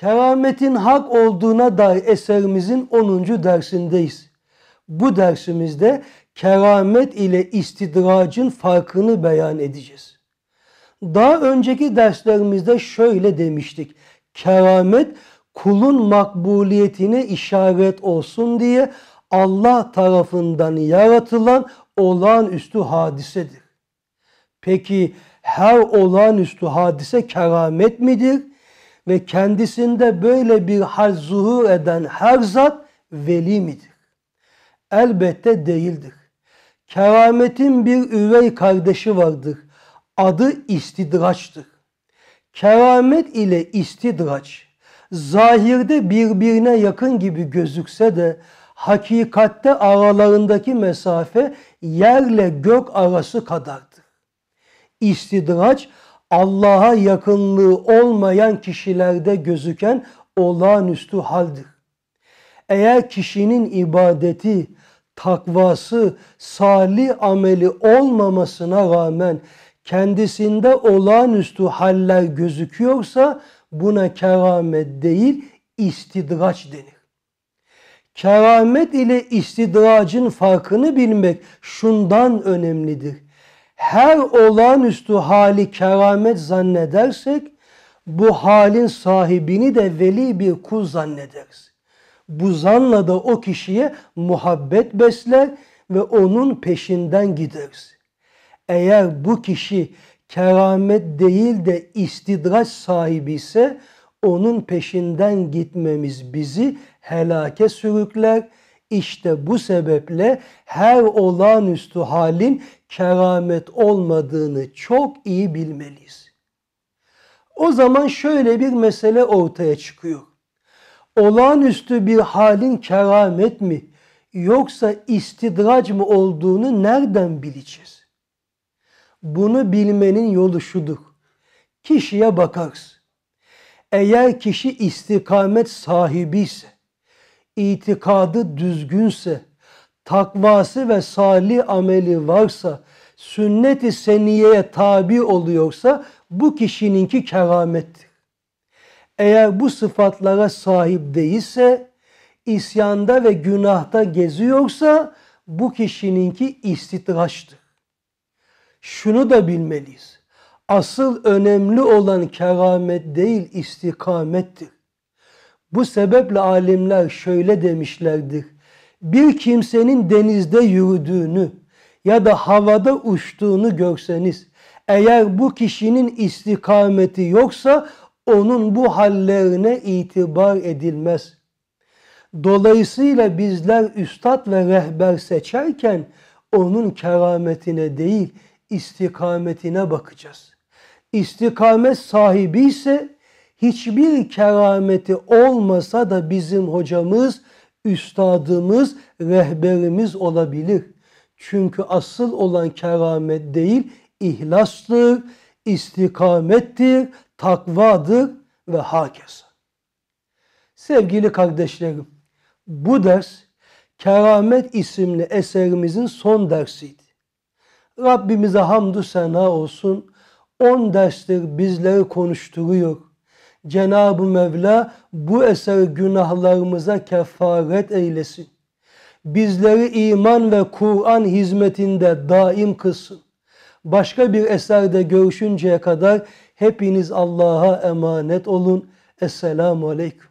kerametin hak olduğuna dair eserimizin 10. dersindeyiz. Bu dersimizde keramet ile istidracın farkını beyan edeceğiz. Daha önceki derslerimizde şöyle demiştik. Keramet kulun makbuliyetine işaret olsun diye Allah tarafından yaratılan olağanüstü hadisedir. Peki her olağanüstü hadise keramet midir? Ve kendisinde böyle bir hal zuhur eden her zat veli midir? Elbette değildir. Kerametin bir üvey kardeşi vardır. Adı istidraçtır. Keramet ile istidraç zahirde birbirine yakın gibi gözükse de hakikatte aralarındaki mesafe yerle gök arası kadardır. İstidraç Allah'a yakınlığı olmayan kişilerde gözüken olağanüstü haldir. Eğer kişinin ibadeti, takvası, salih ameli olmamasına rağmen kendisinde olağanüstü haller gözüküyorsa buna keramet değil istidraç denir. Keramet ile istidracın farkını bilmek şundan önemlidir her olağanüstü hali keramet zannedersek bu halin sahibini de veli bir kul zannederiz. Bu zanla da o kişiye muhabbet besler ve onun peşinden gideriz. Eğer bu kişi keramet değil de istidraç sahibi ise onun peşinden gitmemiz bizi helake sürükler işte bu sebeple her olağanüstü halin keramet olmadığını çok iyi bilmeliyiz. O zaman şöyle bir mesele ortaya çıkıyor. Olağanüstü bir halin keramet mi yoksa istidrac mı olduğunu nereden bileceğiz? Bunu bilmenin yolu şudur. Kişiye bakarız. Eğer kişi istikamet sahibi ise, itikadı düzgünse, takvası ve salih ameli varsa, sünnet-i seniyeye tabi oluyorsa bu kişininki keramettir. Eğer bu sıfatlara sahip değilse, isyanda ve günahta geziyorsa bu kişininki istitraçtır. Şunu da bilmeliyiz. Asıl önemli olan keramet değil istikamettir. Bu sebeple alimler şöyle demişlerdir. Bir kimsenin denizde yürüdüğünü ya da havada uçtuğunu görseniz eğer bu kişinin istikameti yoksa onun bu hallerine itibar edilmez. Dolayısıyla bizler üstad ve rehber seçerken onun kerametine değil istikametine bakacağız. İstikamet sahibi ise hiçbir kerameti olmasa da bizim hocamız, üstadımız, rehberimiz olabilir. Çünkü asıl olan keramet değil, ihlastır, istikamettir, takvadır ve hakeza. Sevgili kardeşlerim, bu ders Keramet isimli eserimizin son dersiydi. Rabbimize hamdü sena olsun. 10 derstir bizleri konuşturuyor Cenab-ı Mevla bu eser günahlarımıza kefaret eylesin. Bizleri iman ve Kur'an hizmetinde daim kılsın. Başka bir eserde görüşünceye kadar hepiniz Allah'a emanet olun. Esselamu Aleyküm.